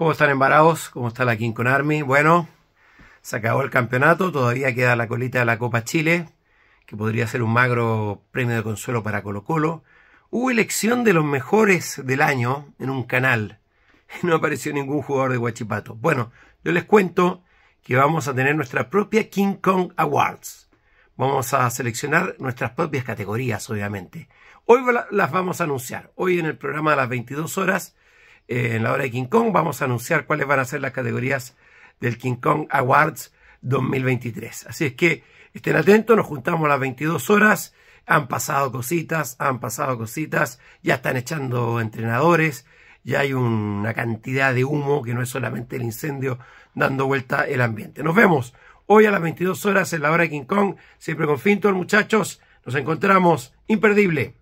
¿Cómo están embarados? ¿Cómo está la King Kong Army? Bueno, se acabó el campeonato, todavía queda la colita de la Copa Chile, que podría ser un magro premio de consuelo para Colo Colo. Hubo elección de los mejores del año en un canal. No apareció ningún jugador de Guachipato. Bueno, yo les cuento que vamos a tener nuestra propia King Kong Awards. Vamos a seleccionar nuestras propias categorías, obviamente. Hoy las vamos a anunciar. Hoy en el programa de las 22 horas en la hora de King Kong. Vamos a anunciar cuáles van a ser las categorías del King Kong Awards 2023. Así es que estén atentos, nos juntamos a las 22 horas. Han pasado cositas, han pasado cositas, ya están echando entrenadores, ya hay una cantidad de humo que no es solamente el incendio dando vuelta el ambiente. Nos vemos hoy a las 22 horas en la hora de King Kong, siempre con Fintor, muchachos. Nos encontramos imperdible.